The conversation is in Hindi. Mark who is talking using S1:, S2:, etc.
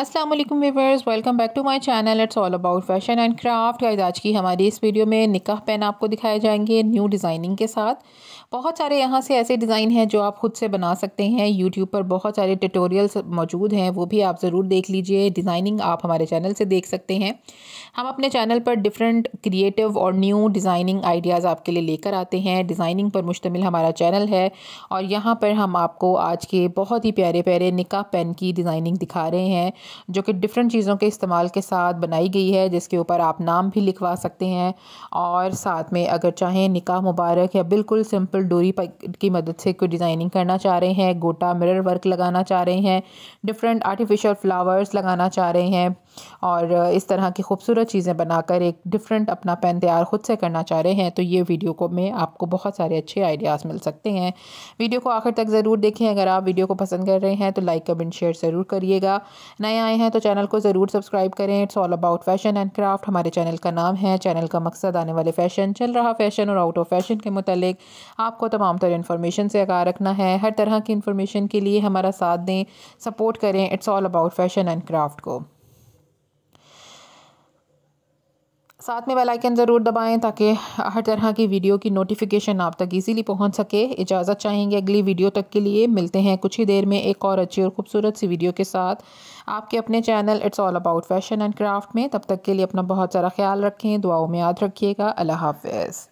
S1: अस्सलाम वालेकुम welcome back to my channel it's all about fashion and craft guys आज की हमारी इस वीडियो में निकाह पेन आपको दिखाए जाएंगे न्यू डिज़ाइनिंग के साथ बहुत सारे यहाँ से ऐसे डिज़ाइन हैं जो आप खुद से बना सकते हैं यूट्यूब पर बहुत सारे ट्यूटोरियल्स मौजूद हैं वो भी आप ज़रूर देख लीजिए डिज़ाइनिंग आप हमारे चैनल से देख सकते हैं हम अपने चैनल पर डिफरेंट क्रिएटिव और न्यू डिज़ाइनिंग आइडियाज़ आपके लिए लेकर आते हैं डिज़ाइनिंग पर मुश्तमिल हमारा चैनल है और यहाँ पर हम आपको आज के बहुत ही प्यारे प्यारे निकाह पेन की डिज़ाइनिंग दिखा रहे हैं जो कि डिफरेंट चीज़ों के इस्तेमाल के साथ बनाई गई है जिसके ऊपर आप नाम भी लिखवा सकते हैं और साथ में अगर चाहें निकाह मुबारक या बिल्कुल सिंपल डोरी की मदद से कोई डिज़ाइनिंग करना चाह रहे हैं गोटा मिरर वर्क लगाना चाह रहे हैं डिफरेंट आर्टिफिशियल फ्लावर्स लगाना चाह रहे हैं और इस तरह की खूबसूरत चीज़ें बनाकर एक डिफरेंट अपना पेन तैयार ख़ुद से करना चाह रहे हैं तो ये वीडियो को में आपको बहुत सारे अच्छे आइडियाज़ मिल सकते हैं वीडियो को आखिर तक ज़रूर देखें अगर आप वीडियो को पसंद कर रहे हैं तो लाइक कमेंट शेयर ज़रूर करिएगा नए आए हैं तो चैनल को ज़रूर सब्सक्राइब करें it's all about fashion and craft हमारे चैनल का नाम है चैनल का मकसद आने वाले फ़ैशन चल रहा फ़ैशन और आउट ऑफ फैशन के मतलब आपको तमाम तरह इन्फॉर्मेशन से आगा रखना है हर तरह की इन्फॉर्मेशन के लिए हमारा साथ दें सपोर्ट करें it's all about fashion and craft को साथ में बेलाइकन ज़रूर दबाएं ताकि हर तरह की वीडियो की नोटिफिकेशन आप तक इजीली पहुंच सके इजाज़त चाहेंगे अगली वीडियो तक के लिए मिलते हैं कुछ ही देर में एक और अच्छी और ख़ूबसूरत सी वीडियो के साथ आपके अपने channel it's all about fashion and craft में तब तक के लिए अपना बहुत सारा ख्याल रखें दुआओं में याद रखिएगा अल्लाह हाफिज़